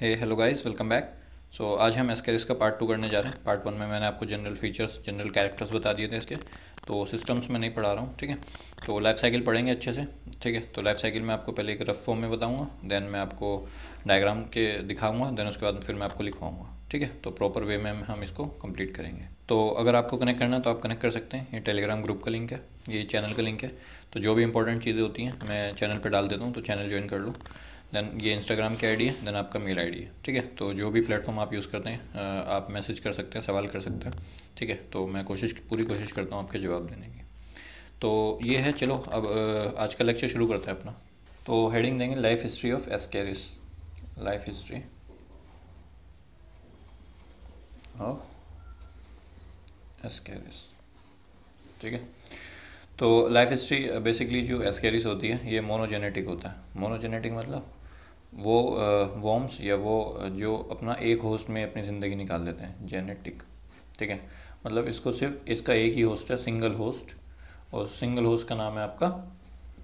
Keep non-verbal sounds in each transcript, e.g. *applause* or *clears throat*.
हे hello guys welcome back so आज हम Ascaris का पार्ट टू करने जा रहे हैं पार्ट वन में मैंने आपको जनरल फीचर्स जनरल कैरेक्टर्स बता दिए थे इसके तो सिस्टम्स में नहीं पढ़ा रहा हूँ ठीक है तो लाइफ साइकिल पढ़ेंगे अच्छे से ठीक है तो लाइफ साइकिल मैं आपको पहले एक रफ फॉर्म में बताऊँगा देन मैं आपको डायग्राम के दिखाऊँगा देन उसके बाद फिर मैं आपको लिखवाऊँगा ठीक है तो प्रॉपर वे में हम इसको कंप्लीट करेंगे तो अगर आपको कनेक्ट करना है तो आप कनेक्ट कर सकते हैं ये टेलीग्राम ग्रुप का लिंक है ये चैनल का लिंक है तो जो भी इंपॉर्टेंट चीज़ें होती हैं मैं चैनल पर डाल देता हूँ तो चैनल ज्वाइन कर लूँ देन ये इंस्टाग्राम की आईडी है देन आपका मेल आईडी है ठीक है तो जो भी प्लेटफॉर्म आप यूज़ करते हैं आप मैसेज कर सकते हैं सवाल कर सकते हैं ठीक है तो मैं कोशिश पूरी कोशिश करता हूँ आपके जवाब देने की तो ये है चलो अब आज का लेक्चर शुरू करते हैं अपना तो हेडिंग देंगे life history of Ascaris life history of Ascaris ठीक है तो लाइफ हिस्ट्री बेसिकली जो एस्केरिस होती है ये मोनोजेनेटिक होता है मोनोजेनेटिक मतलब वो वॉम्स या वो जो अपना एक होस्ट में अपनी ज़िंदगी निकाल देते हैं जेनेटिक ठीक है मतलब इसको सिर्फ इसका एक ही होस्ट है सिंगल होस्ट और सिंगल होस्ट का नाम है आपका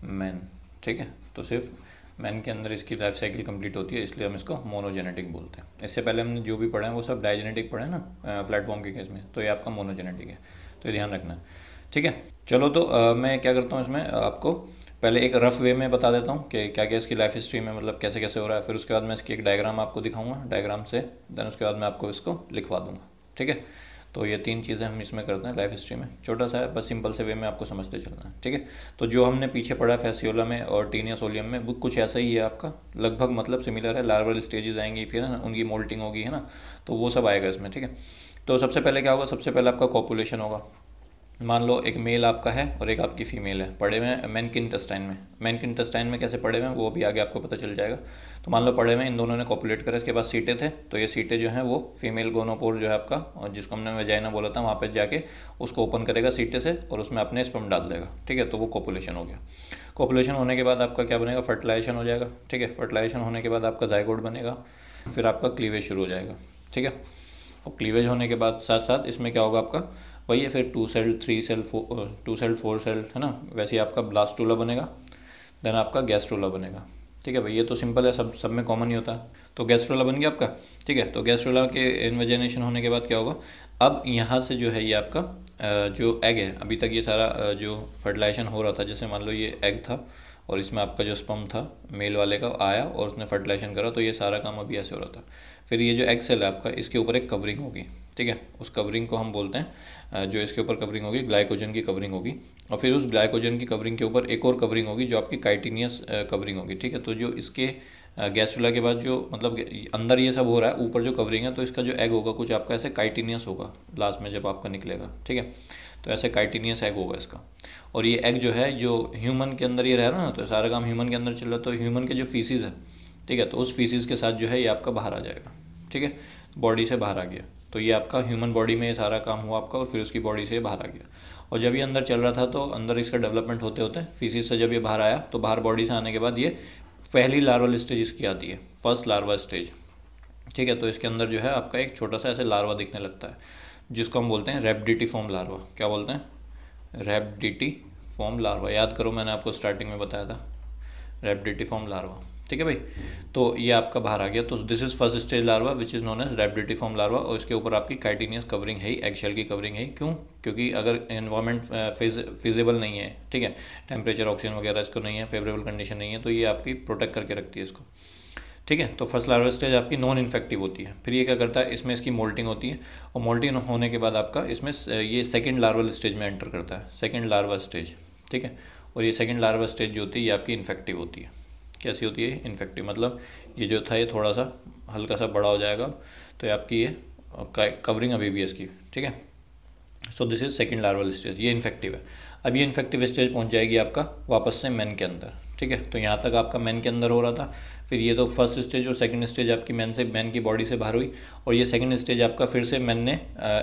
मैन ठीक है तो सिर्फ मैन के अंदर इसकी लाइफ साइकिल कंप्लीट होती है इसलिए हम इसको मोनोजेनेटिक बोलते हैं इससे पहले हमने जो भी पढ़ा है वो सब डायजेनेटिक पढ़ा है ना प्लेटफॉर्म के केस में तो ये आपका मोनोजेनेटिक है तो ये ध्यान रखना है ठीक है चलो तो आ, मैं क्या करता हूँ इसमें आपको पहले एक रफ वे में बता देता हूँ कि क्या क्या इसकी लाइफ हिस्ट्री में मतलब कैसे कैसे हो रहा है फिर उसके बाद मैं इसकी एक डायग्राम आपको दिखाऊंगा डायग्राम से देन उसके बाद मैं आपको इसको लिखवा दूंगा ठीक है तो ये तीन चीज़ें हम इसमें करते हैं लाइफ हिस्ट्री में छोटा सा है बस सिंपल से वे में आपको समझते चलना है ठीक है तो जो हमने पीछे पढ़ा है फैसियोला में और टीनिया सोलियम में वो कुछ ऐसा ही है आपका लगभग मतलब सिमिलर है लार्वल स्टेजेस आएंगी फिर है ना उनकी मोल्टिंग होगी है ना तो वो सब आएगा इसमें ठीक है तो सबसे पहले क्या होगा सबसे पहले आपका कॉपुलेशन होगा मान लो एक मेल आपका है और एक आपकी फ़ीमेल है पड़े हुए हैं मैन के इंटेस्टाइन में मैन के इंटेस्टाइन में कैसे पड़े हुए हैं वो भी आगे आपको पता चल जाएगा तो मान लो पड़े हुए इन दोनों ने कॉपुलेट करा इसके बाद सीटें थे तो ये सीटें जो हैं वो फीमेल गोनोपोर जो है आपका और जिसको हमने वेजाइना बोला था वहाँ पर जाके उसको ओपन करेगा सीटें से और उसमें अपने स्पम डाल देगा ठीक है तो वो कॉपुलेशन हो गया कॉपुलेशन होने के बाद आपका क्या बनेगा फर्टिलाइजेशन हो जाएगा ठीक है फर्टिलाइजेशन होने के बाद आपका जायकोड बनेगा फिर आपका क्लीवेज शुरू हो जाएगा ठीक है और क्लीवेज होने के बाद साथ साथ इसमें क्या होगा आपका वही है फिर two cell three cell four two cell four cell है ना वैसे ही आपका ब्लास्टूला बनेगा देन आपका गैस्ट्रोला बनेगा ठीक है भाई ये तो सिंपल है सब सब में कॉमन ही होता है तो गैस्ट्रोला बन गया आपका ठीक है तो गैस्ट्रोला के इन्वेजिनेशन होने के बाद क्या होगा अब यहाँ से जो है ये आपका uh, जो एग है अभी तक ये सारा uh, जो फर्टिलाइजेशन हो रहा था जैसे मान लो ये एग था और इसमें आपका जो स्पम था मेल वाले का आया और उसने फर्टिलाइजेशन करा तो ये सारा काम अभी ऐसे हो रहा था फिर ये जो एग सेल है आपका इसके ऊपर एक कवरिंग होगी ठीक है उस कवरिंग को हम बोलते हैं जो इसके ऊपर कवरिंग होगी ग्लाइकोजन की कवरिंग होगी और फिर उस ग्लाइकोजन की कवरिंग के ऊपर एक और कवरिंग होगी जो आपकी काइटिनियस कवरिंग होगी ठीक है तो जो इसके गैस्ट्रोला के बाद जो मतलब अंदर ये सब हो रहा है ऊपर जो कवरिंग है तो इसका जो एग होगा कुछ आपका ऐसे काइटिनियस होगा लास्ट में जब आपका निकलेगा ठीक है तो ऐसे काइटिनियस एग होगा इसका और ये एग जो है जो ह्यूमन के अंदर ये रह रहा ना तो सारा काम ह्यूमन के अंदर चल रहा है तो ह्यूमन के जो फीसिस है ठीक है तो उस फीसिस के साथ जो है ये आपका बाहर आ जाएगा ठीक है बॉडी से बाहर आ गया तो ये आपका ह्यूमन बॉडी में ये सारा काम हुआ आपका और फिर उसकी बॉडी से बाहर आ गया और जब ये अंदर चल रहा था तो अंदर इसका डेवलपमेंट होते होते फीसिस से जब ये बाहर आया तो बाहर बॉडी से आने के बाद ये पहली लार्वल स्टेज इसकी आती है फर्स्ट लार्वा स्टेज ठीक है तो इसके अंदर जो है आपका एक छोटा सा ऐसे लार्वा दिखने लगता है जिसको हम बोलते हैं रेपडिटी फॉर्म लार्वा क्या बोलते हैं रेपडिटी फॉर्म लार्वा याद करो मैंने आपको स्टार्टिंग में बताया था रेपडिटी फॉर्म लार्वा ठीक है भाई तो ये आपका बाहर आ गया तो this is first stage larva which is non age form larva और इसके ऊपर आपकी काइटीनियस कवरिंग है ही एगशेल की कवरिंग है क्यों क्योंकि अगर इन्वायरमेंट फिजिबल नहीं है ठीक है टेम्परेचर ऑक्सीजन वगैरह इसको नहीं है फेवरेबल कंडीशन नहीं है तो ये आपकी प्रोटेक्ट करके रखती है इसको ठीक है तो फर्स्ट लार्वा स्टेज आपकी नॉन इन्फेक्टिव होती है फिर ये क्या करता है इसमें इसकी मोल्टिंग होती है और मोल्टिंग होने के बाद आपका इसमें ये सेकेंड लार्वल स्टेज में एंटर करता है सेकेंड लार्वा स्टेज ठीक है और ये सेकेंड लार्वा स्टेज जो होती है ये आपकी इन्फेक्टिव होती है कैसी होती है इन्फेक्टिव मतलब ये जो था ये थोड़ा सा हल्का सा बड़ा हो जाएगा तो ये आपकी ये कवरिंग अभी भी इसकी ठीक है so this is second larval stage ये इन्फेक्टिव है अब ये इन्फेक्टिव स्टेज पहुंच जाएगी आपका वापस से मैन के अंदर ठीक है तो यहाँ तक आपका मैन के अंदर हो रहा था फिर ये तो फर्स्ट स्टेज और सेकंड स्टेज आपकी मैन से मैन की बॉडी से बाहर हुई और ये सेकंड स्टेज आपका फिर से मैन ने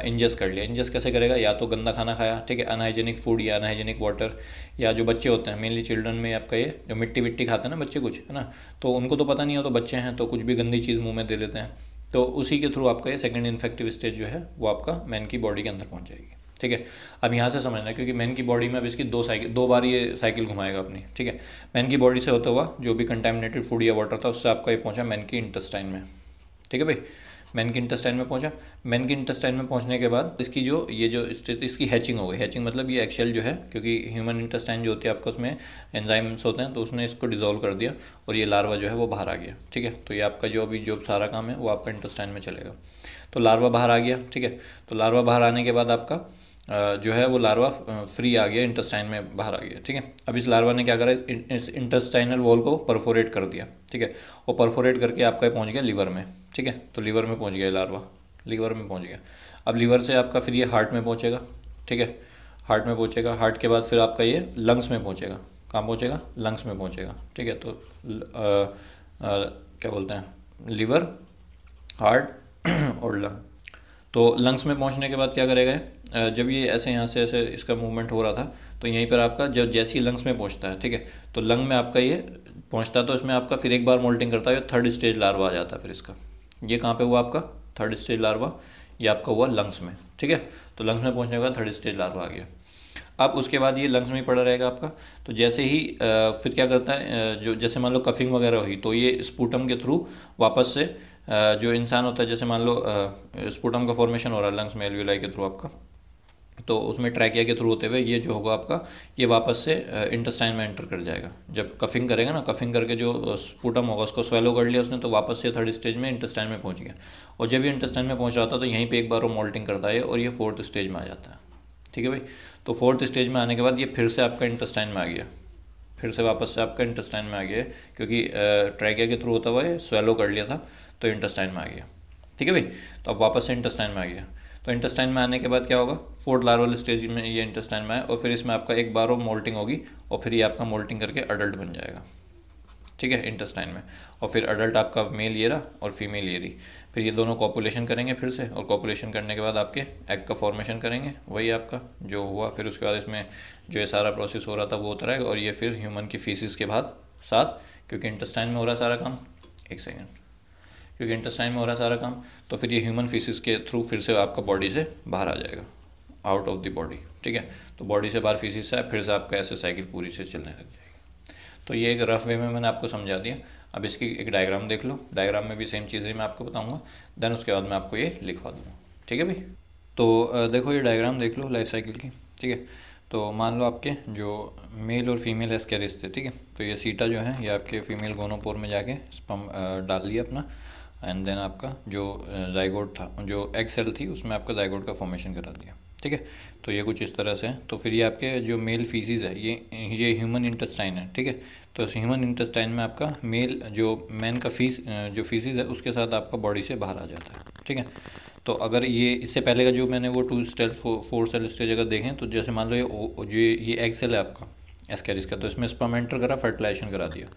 इंजस्ट कर लिया इंजस्ट कैसे करेगा या तो गंदा खाना खाया ठीक है अनहाइजेनिक फूड या अनहाइजेनिक वाटर या जो बच्चे होते हैं मेनली चिल्ड्रन में आपका ये जो मिट्टी विट्टी खाते हैं ना बच्चे कुछ है ना तो उनको तो पता नहीं हो तो बच्चे हैं तो कुछ भी गंदी चीज़ मुँह में दे देते हैं तो उसी के थ्रू आपका ये सेकेंड इन्फेक्टिव स्टेज जो है वो आपका मैन की बॉडी के अंदर पहुँच जाएगी ठीक है अब यहाँ से समझना है क्योंकि मैन की बॉडी में अब इसकी दो साइकिल दो बार ये साइकिल घुमाएगा अपनी ठीक है मैन की बॉडी से होता हुआ जो भी कंटेमिनेटेड फूड या वाटर था उससे आपका ये पहुँचा मैन की इंटस्टाइन में ठीक है भाई मैन की इंटस्टाइन में पहुँचा मैन की इंटस्टाइन में पहुंचने के बाद इसकी जो ये जो इसकी हैचिंग हो गई हैचिंग मतलब ये एक्शल जो है क्योंकि ह्यूमन इंटस्टाइन जो होती है आपका उसमें एंजाइम्स होते हैं तो उसने इसको डिजोल्व कर दिया और ये लार्वा जो है वो बाहर आ गया ठीक है तो ये आपका जो अभी जो सारा काम है वो आपका इंटस्टाइन में चलेगा तो लार्वा बाहर आ गया ठीक है तो लार्वा बाहर आने के बाद आपका जो है वो लार्वा फ्री आ गया इंटस्टाइन में बाहर आ गया ठीक है अब इस लार्वा ने क्या करा इस इंटस्टाइनल वॉल को परफोरेट कर दिया ठीक है और परफोरेट करके आपका ये पहुंच गया लीवर में ठीक है तो लीवर में पहुंच गया लार्वा लीवर में पहुंच गया अब लीवर से आपका फिर ये हार्ट में पहुंचेगा ठीक है हार्ट में पहुंचेगा हार्ट के बाद फिर आपका ये लंग्स में पहुँचेगा कहाँ पहुँचेगा लंग्स में पहुँचेगा ठीक है तो क्या बोलते हैं लीवर हार्ट *clears throat* और लंग तो लंग्स में पहुंचने के बाद क्या करेगा जब ये ऐसे यहाँ से ऐसे इसका मूवमेंट हो रहा था तो यहीं पर आपका जब जैसे ही लंग्स में पहुँचता है ठीक है तो लंग में आपका ये पहुँचता तो इसमें आपका फिर एक बार मोल्टिंग करता है थर्ड स्टेज लार्वा आ जाता है फिर इसका ये कहाँ पे हुआ आपका थर्ड स्टेज लार्वा ये आपका हुआ लंग्स में ठीक है तो लंग्स में पहुँचने के बाद थर्ड स्टेज लार्वा आ गया अब उसके बाद ये लंग्स में पड़ा रहेगा आपका तो जैसे ही फिर क्या करता है जो जैसे मान लो कफिंग वगैरह हुई तो ये स्पूटम के थ्रू वापस से जो इंसान होता है जैसे मान लो स्पूटम का फॉर्मेशन हो रहा है लंग्स में एलवीलाई के थ्रू आपका तो उसमें ट्रैकिया के थ्रू होते हुए ये जो होगा आपका ये वापस से इंटेस्टाइन में एंटर कर जाएगा जब कफिंग करेगा ना कफिंग करके जो स्पूटम होगा उसको स्वेलो कर लिया उसने तो वापस से थर्ड स्टेज में इंटेस्टाइन में पहुंच गया और जब ये इंटेस्टाइन में पहुंच जाता है तो यहीं पे एक बार वो मोल्टिंग करता है और ये फोर्थ स्टेज में आ जाता है ठीक है भाई तो फोर्थ स्टेज में आने के बाद ये फिर से आपका इंटेस्टाइन में आ गया फिर से वापस से आपका इंटेस्टाइन में आ गया क्योंकि ट्रैकिया के थ्रू होता हुआ ये स्वेलो कर लिया था तो इंटेस्टाइन में आ गया ठीक है भाई तो अब वापस से इंटेस्टाइन में आ गया तो इंटेस्टाइन में आने के बाद क्या होगा फोर्थ लार्वल स्टेज में ये इंटेस्टाइन में आए और फिर इसमें आपका एक बार और मोल्टिंग होगी और फिर ये आपका मोल्टिंग करके अडल्ट बन जाएगा ठीक है इंटेस्टाइन में और फिर अडल्ट आपका मेल ये रहा और फीमेल ये रही फिर ये दोनों कॉपुलेशन करेंगे फिर से और कॉपुलेशन करने के बाद आपके एग का फॉर्मेशन करेंगे वही आपका जो हुआ फिर उसके बाद इसमें जो ये सारा प्रोसेस हो रहा था वो होता रहेगा और ये फिर ह्यूमन की फीसिस के बाद साथ क्योंकि इंटेस्टाइन में हो रहा सारा काम एक सेकेंड क्योंकि इंटेस्टाइन में हो रहा है सारा काम तो फिर ये ह्यूमन फीसिस के थ्रू फिर से आपका बॉडी से बाहर आ जाएगा आउट ऑफ द बॉडी ठीक है तो बॉडी से बाहर फीसिस है फिर से आपका ऐसे साइकिल पूरी से चलने लग जाएगी तो ये एक रफ वे में मैंने आपको समझा दिया अब इसकी एक डायग्राम देख लो डायग्राम में भी सेम चीज़ें मैं आपको बताऊंगा देन उसके बाद मैं आपको ये लिखवा दूँगा ठीक है भाई तो देखो ये डायग्राम देख लो लाइफ साइकिल की ठीक है तो मान लो आपके जो मेल और फीमेल एस्केरिस थे ठीक है तो ये सीटा जो है ये आपके फीमेल गोनोपोर में जाके स्पम डाल लिया अपना एंड देन आपका जो जाइगोड था जो एक्स सेल थी उसमें आपका जाइगोड का फॉर्मेशन करा दिया ठीक है तो ये कुछ इस तरह से है तो फिर ये आपके जो मेल फीसीज है ये ये ह्यूमन इंटेस्टाइन है ठीक है तो ह्यूमन इंटेस्टाइन में आपका मेल जो मैन का फीस जो फीसीज है उसके साथ आपका बॉडी से बाहर आ जाता है ठीक है तो अगर ये इससे पहले का जो मैंने वो two cell four, four cell इसके जगह देखें तो जैसे मान लो ये ये एक्सेल है आपका एस्कैरिस का तो इसमें स्पामेंटर करा फर्टिलाइजेशन करा दिया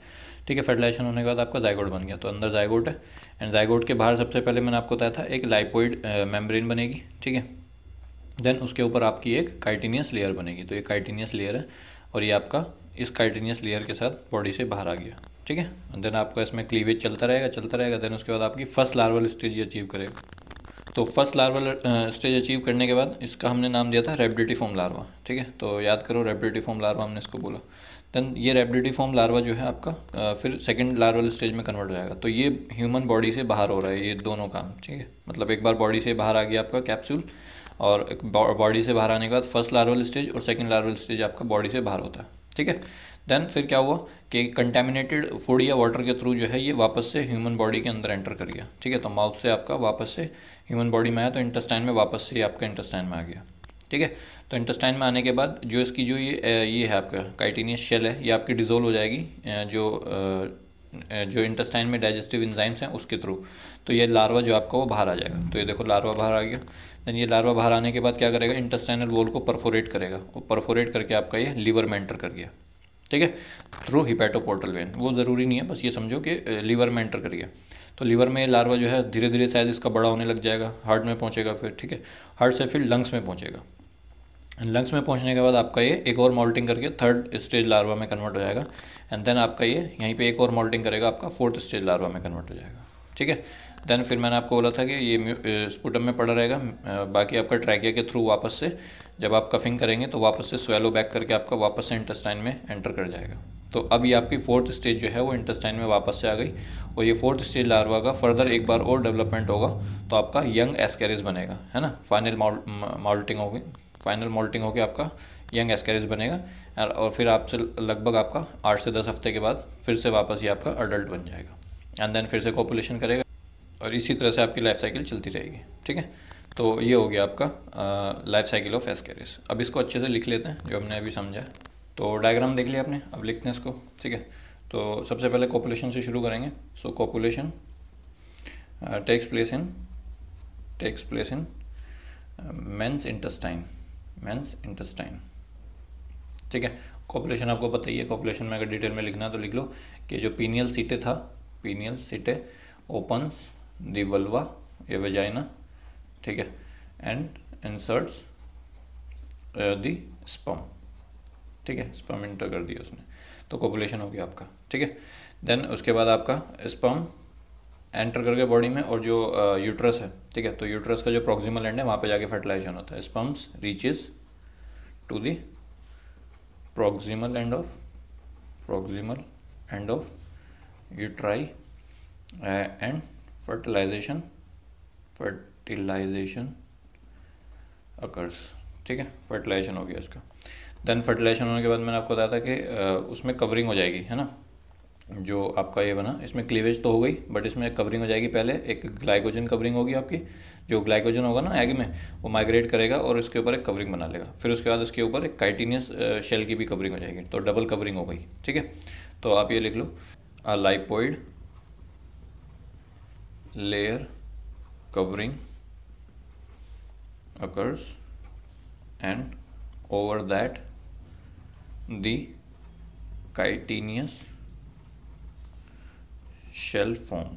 ठीक है फर्टिलाइजेशन होने के बाद आपका जायगोड बन गया तो अंदर जायगोड है एंड जायगोड के बाहर सबसे पहले मैंने आपको बताया था एक लाइपोइड मेम्ब्रेन बनेगी ठीक है देन उसके ऊपर आपकी एक काइटिनियस लेयर बनेगी तो ये काइटिनियस लेयर है और ये आपका इस काइटिनियस लेयर के साथ बॉडी से बाहर आ गया ठीक है देन आपका इसमें क्लीवेज चलता रहेगा चलता रहेगा देन उसके बाद आपकी फर्स्ट लार्वल स्टेज अचीव करेगा तो फर्स्ट लार्वा स्टेज अचीव करने के बाद इसका हमने नाम दिया था रेबडिटी फॉर्म लार्वा ठीक है तो याद करो रेबडिटी फॉर्म लार्वा हमने इसको बोला देन ये रेबडिटी फॉर्म लार्वा जो है आपका uh, फिर सेकेंड लार्वल स्टेज में कन्वर्ट हो जाएगा तो ये ह्यूमन बॉडी से बाहर हो रहा है ये दोनों काम ठीक है मतलब एक बार बॉडी से बाहर आ गया आपका कैप्सूल और बॉडी से बाहर आने के बाद फर्स्ट लार्वल स्टेज और सेकेंड लार्वल स्टेज आपका बॉडी से बाहर होता है ठीक है देन फिर क्या हुआ कि कंटेमिनेटेड फूड या वाटर के थ्रू जो है ये वापस से ह्यूमन बॉडी के अंदर एंटर कर गया ठीक है तो माउथ से आपका वापस से ह्यूमन बॉडी में आया तो इंटेस्टाइन में वापस से आपका इंटेस्टाइन में आ गया ठीक है तो इंटेस्टाइन में आने के बाद जो इसकी जो ये ये है आपका काइटीनियस शेल है ये आपकी डिजोल्व हो जाएगी जो जो इंटेस्टाइन में डाइजेस्टिव इंजाइम्स हैं उसके थ्रू तो ये लार्वा जो आपका वो बाहर आ जाएगा तो ये देखो लार्वा बाहर आ गया देन ये लार्वा बाहर आने के बाद क्या करेगा इंटेस्टाइनल वॉल को परफोरेट करेगा और परफोरेट करके आपका ये लीवर में एंटर कर गया ठीक है थ्रू हिपैटोपोर्टल वेन वो ज़रूरी नहीं है बस ये समझो कि लीवर में एंटर कर गया तो लीवर में लार्वा जो है धीरे धीरे शायद इसका बड़ा होने लग जाएगा हार्ट में पहुँचेगा फिर ठीक है हार्ट से फिर लंग्स में पहुँचेगा लंग्स में पहुंचने के बाद आपका ये एक और मॉल्टिंग करके थर्ड स्टेज लार्वा में कन्वर्ट हो जाएगा एंड देन आपका ये यहीं पे एक और मॉल्टिंग करेगा आपका फोर्थ स्टेज लार्वा में कन्वर्ट हो जाएगा ठीक है देन फिर मैंने आपको बोला था कि ये स्पूटम में पड़ा रहेगा बाकी आपका ट्रैकिया के थ्रू वापस से जब आप कफिंग करेंगे तो वापस से स्वेलो बैक करके आपका वापस से इंटेस्टाइन में एंटर कर जाएगा तो अभी आपकी फोर्थ स्टेज जो है वो इंटेस्टाइन में वापस से आ गई और ये फोर्थ स्टेज लार्वा का फर्दर एक बार और डेवलपमेंट होगा तो आपका यंग एस्कैरिज बनेगा है ना फाइनल मॉल्टिंग होगी फाइनल मॉल्टिंग होगी आपका यंग एस्कैरिज बनेगा और फिर आपसे लगभग आपका आठ से दस हफ्ते के बाद फिर से वापस ये आपका अडल्ट बन जाएगा एंड देन फिर से कॉपुलेशन करेगा और इसी तरह से आपकी लाइफ साइकिल चलती रहेगी ठीक है तो ये हो गया आपका लाइफ साइकिल ऑफ एस्कैरिज अब इसको अच्छे से लिख लेते हैं जो हमने अभी समझा है तो डायग्राम देख लिया आपने अब लिखते हैं इसको ठीक है तो सबसे पहले कॉपुलेशन से शुरू करेंगे so copulation takes place in takes place in men's intestine men's intestine ठीक है कॉपुलेशन आपको पता ही है कॉपुलेशन में अगर डिटेल में लिखना है तो लिख लो कि जो पीनियल सीटे था पीनियल सीटे ओपन्स दिवल्वा ये वेजाइना ठीक है एंड इंसर्ट्स द स्पम्प ठीक है स्पर्म इंटर कर दिया उसने तो कॉपुलेशन हो गया आपका ठीक है देन उसके बाद आपका स्पर्म एंटर करके बॉडी में और जो यूट्रस है ठीक है तो यूट्रस का जो प्रोक्सिमल एंड है वहाँ पे जाके फर्टिलाइजेशन होता है sperms reaches to the proximal end of proximal end of uteri and fertilization fertilization occurs ठीक है फर्टिलाइजेशन हो गया इसका देन फर्टिलाइजेशन होने के बाद मैंने आपको बताया था कि उसमें कवरिंग हो जाएगी है ना जो आपका ये बना इसमें क्लीवेज तो हो गई बट इसमें कवरिंग हो जाएगी पहले एक ग्लाइकोजन कवरिंग होगी आपकी जो ग्लाइकोजन होगा ना एग में वो माइग्रेट करेगा और इसके ऊपर एक कवरिंग बना लेगा फिर उसके बाद उसके ऊपर एक काइटीनियस शेल की भी कवरिंग हो जाएगी तो डबल कवरिंग हो गई ठीक है तो आप ये लिख लो a lipoid layer covering occurs and over that the chitinous shell form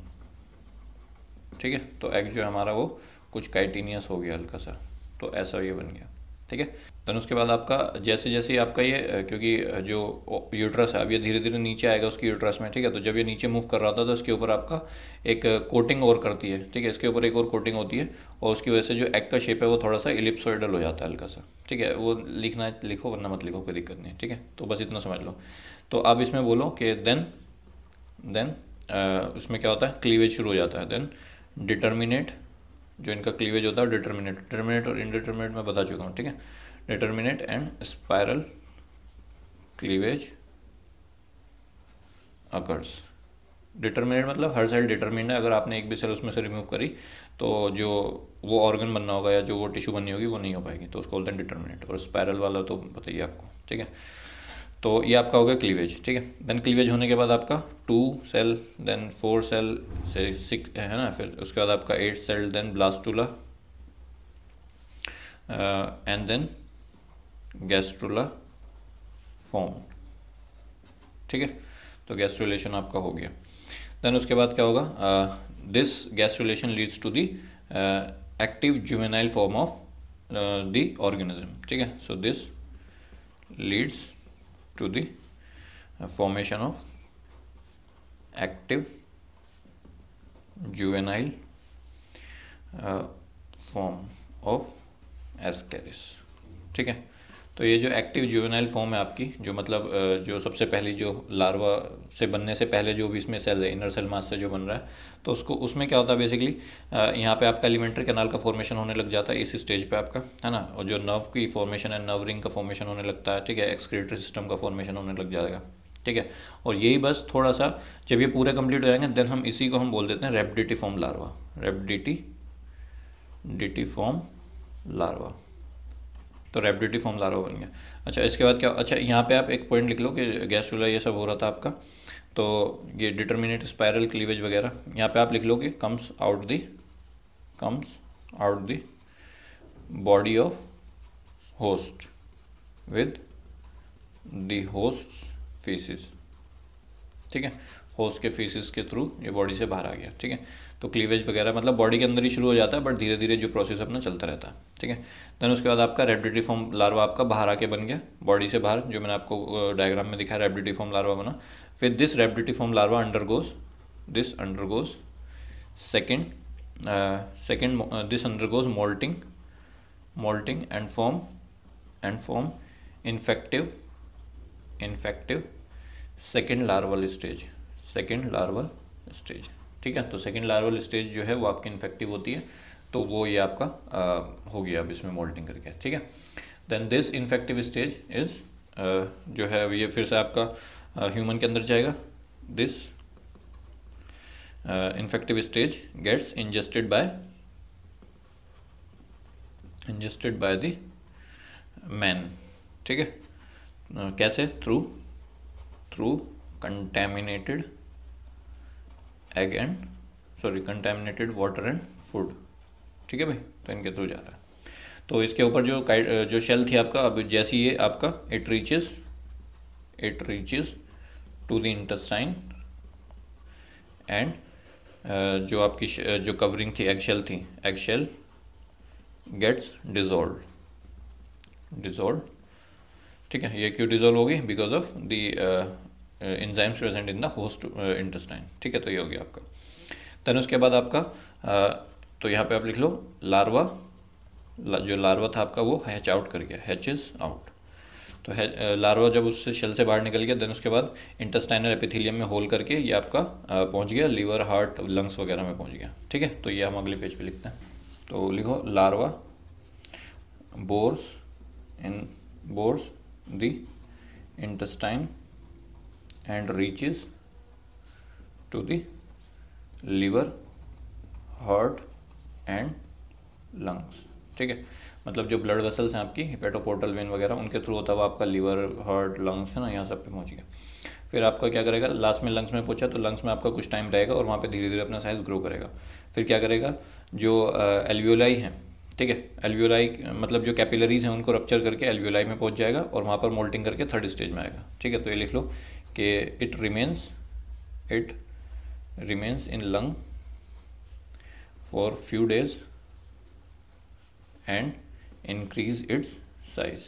ठीक है तो एग जो है हमारा वो कुछ काइटीनियस हो गया हल्का सा तो ऐसा ये बन गया ठीक है देन उसके बाद आपका जैसे जैसे आपका ये क्योंकि जो यूट्रस है अब ये धीरे धीरे नीचे आएगा उसकी यूट्रस में ठीक है तो जब ये नीचे मूव कर रहा था तो इसके ऊपर आपका एक कोटिंग और करती है ठीक है इसके ऊपर एक और कोटिंग होती है और उसकी वजह से जो एग का शेप है वो थोड़ा सा इलिप्सोइडल हो जाता है हल्का सा ठीक है वो लिखना है लिखो वरना मत लिखो कोई दिक्कत नहीं ठीक है तो बस इतना समझ लो तो आप इसमें बोलो कि देन देन उसमें क्या होता है क्लीवेज शुरू हो जाता है देन डिटर्मिनेट जो इनका क्लीवेज होता है डिटर्मिनेट डिटर्मिनेट और इनडिटर्मिनेट मैं बता चुका हूँ ठीक है determinate and spiral cleavage occurs determinate मतलब हर सेल डिटर्मिन है अगर आपने एक भी सेल उसमें से रिमूव करी तो जो वो ऑर्गन बनना होगा या जो वो टिश्यू बननी होगी वो नहीं हो पाएगी तो उसको बोलते हैं डिटर्मिनेट और स्पायरल वाला तो बताइए आपको ठीक है तो ये आपका हो गया क्लीवेज ठीक है देन क्लीवेज होने के बाद आपका two cell then four cell से सिक्स है ना फिर उसके बाद आपका eight cell then blastula and then gastrula form ठीक है तो गैस्ट्रोलेशन आपका हो गया देन उसके बाद क्या होगा this gastrulation leads to the active juvenile form of the organism ठीक है so this leads to the formation of active juvenile uh, form of ascaris ठीक है तो ये जो एक्टिव जुवेनाइल फॉर्म है आपकी जो मतलब जो सबसे पहली जो लार्वा से बनने से पहले जो भी इसमें सेल है इनर सेल मास से जो बन रहा है तो उसको उसमें क्या होता है बेसिकली यहाँ पे आपका एलिमेंट्री कैनाल का फॉर्मेशन होने लग जाता है इस स्टेज पे आपका है ना और जो नर्व की फॉर्मेशन है नर्व रिंग का फॉर्मेशन होने लगता है ठीक है एक्सक्रेटरी सिस्टम का फॉर्मेशन होने लग जाएगा ठीक है और यही बस थोड़ा सा जब ये पूरे कंप्लीट हो जाएंगे देन हम इसी को हम बोल देते हैं rhabditiform larva rhabditiform larva तो रेपडेटिव फॉर्म लार्वा बन गया अच्छा इसके बाद क्या अच्छा यहाँ पे आप एक पॉइंट लिख लो कि गैस चूल्हा ये सब हो रहा था आपका तो ये डिटर्मिनेट स्पायरल क्लीवेज वगैरह यहाँ पे आप लिख लो कि comes out the comes out the body of host with the host faeces ठीक है होस्ट के फीसिस के थ्रू ये बॉडी से बाहर आ गया ठीक है तो क्लीवेज वगैरह मतलब बॉडी के अंदर ही शुरू हो जाता है बट धीरे धीरे जो प्रोसेस अपना चलता रहता है ठीक है देन उसके बाद आपका रेबडिटी फॉर्म लार्वा आपका बाहर आके बन गया बॉडी से बाहर जो मैंने आपको डायग्राम में दिखाया रेबडिटी फॉर्म लार्वा बना फिर this rhabditiform larva undergoes this undergoes second second this undergoes moulting moulting and form and form infective infective second larval stage second larval stage ठीक है तो second larval stage जो है वो आपकी infective होती है तो वो ये आपका आ, हो गया अब इसमें मोल्टिंग करके ठीक है then this infective stage is जो है ये फिर से आपका ह्यूमन के अंदर जाएगा this infective stage gets ingested by ingested by the man ठीक है uh, कैसे through through contaminated egg and sorry contaminated water and food ठीक है भाई तो इनके थ्रू जा रहा है तो इसके ऊपर जो जो शेल थी आपका अब जैसे ये आपका it reaches it reaches to the intestine and जो आपकी जो कवरिंग थी एग शेल थी egg shell gets dissolve dissolve ठीक है ये क्यों डिजोल्व होगी because of the enzymes present in the host intestine ठीक है तो ये हो गया आपका देन उसके बाद आपका uh, तो यहाँ पे आप लिख लो लार्वा जो लार्वा था आपका वो हैच आउट कर गया हैच इज़ आउट तो है लार्वा जब उससे शेल से बाहर निकल गया देन उसके बाद इंटेस्टाइनल एपिथेलियम में होल करके ये आपका पहुंच गया लीवर हार्ट लंग्स वगैरह में पहुंच गया ठीक है तो ये हम अगले पेज पे लिखते हैं तो लिखो larva bores in bores the intestine and reaches to the liver heart and lungs ठीक है मतलब जो ब्लड वेसल्स हैं आपकी हिपेटोपोर्टल वेन वगैरह उनके थ्रू होता हुआ आपका लीवर हार्ट लंग्स है ना यहाँ सब पे पहुँच गया फिर आपका क्या करेगा लास्ट में लंग्स में पहुँचा तो लंग्स में आपका कुछ टाइम रहेगा और वहाँ पे धीरे धीरे अपना साइज ग्रो करेगा फिर क्या करेगा जो एलवियोलाई है ठीक है एलवियोलाई मतलब जो कैपिलरीज हैं उनको रप्चर करके एलवियोलाई में पहुँच जाएगा और वहाँ पर मोल्टिंग करके थर्ड स्टेज में आएगा ठीक है तो ये लिख लो कि it remains it remains in lung for few days and increase its size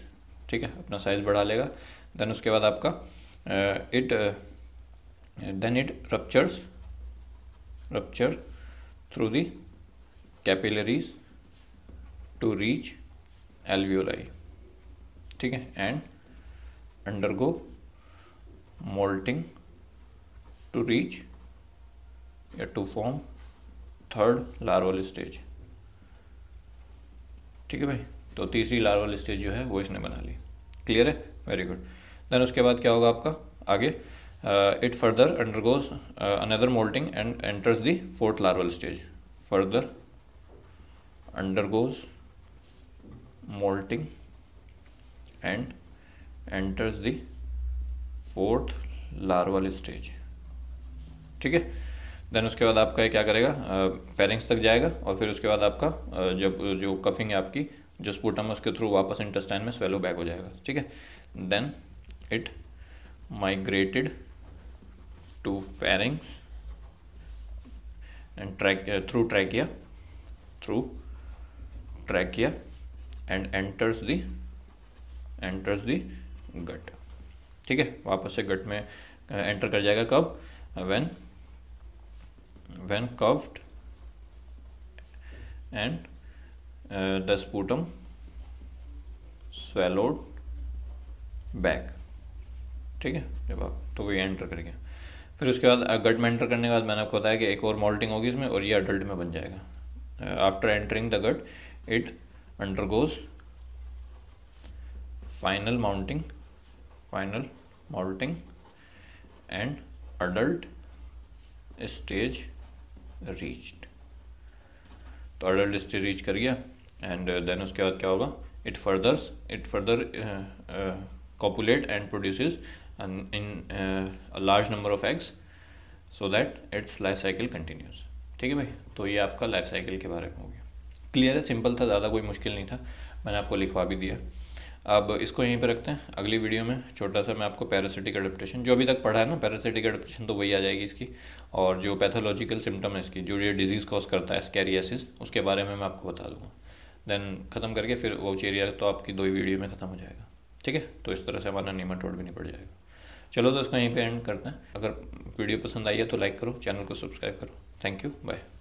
ठीक है अपना साइज़ बढ़ा लेगा देन उसके बाद आपका it then it ruptures rupture through the capillaries to reach alveoli ठीक है and undergo moulting to reach या to form third larval stage ठीक है भाई तो तीसरी लार्वल स्टेज जो है वो इसने बना ली क्लियर है वेरी गुड देन उसके बाद क्या होगा आपका आगे it further undergoes another moulting and enters the fourth larval stage further undergoes moulting and enters the fourth larval stage ठीक है देन उसके बाद आपका क्या करेगा पेरिंग्स तक जाएगा और फिर उसके बाद आपका जब जो कफिंग है आपकी जो स्पूटम है उसके थ्रू वापस इंटेस्टाइन में स्वेलो बैक हो जाएगा ठीक है then it migrated to pharynx and track through trachea through trachea and enters the enters the gut ठीक है वापस से गट में एंटर कर जाएगा कब when when curved and uh, the sputum swallowed back ठीक है जब आप तो कोई एंटर करेंगे फिर उसके बाद गट में एंटर करने के बाद मैंने आपको बताया कि एक और मॉल्टिंग होगी इसमें और ये अडल्ट में बन जाएगा after entering the gut it undergoes final mounting final moulting and adult stage reached तो ऑर्डर लिस्ट रीच कर गया एंड देन uh, उसके बाद क्या होगा it furthers it further copulate and produce in large number of eggs so that its life cycle continues ठीक है भाई तो ये आपका लाइफ साइकिल के बारे में हो गया क्लियर है सिंपल था ज़्यादा कोई मुश्किल नहीं था मैंने आपको लिखवा भी दिया अब इसको यहीं पर रखते हैं अगली वीडियो में छोटा सा मैं आपको पैरासिटिक अडेप्टेशन जो अभी तक पढ़ा है ना पैरासिटिक अडेप्टेशन तो वही आ जाएगी इसकी और जो पैथोलॉजिकल सिम्टम है इसकी जो ये डिजीज़ कॉज करता है स्कैरियासिस उसके बारे में मैं आपको बता दूंगा देन ख़त्म करके फिर वो चेरिया तो आपकी दो ही वीडियो में ख़त्म हो जाएगा ठीक है तो इस तरह से हमारा नीमा टोड़ भी नहीं पड़ जाएगा चलो तो इसको यहीं पर एंड करते हैं अगर वीडियो पसंद आई है तो लाइक करो चैनल को सब्सक्राइब करो थैंक यू बाय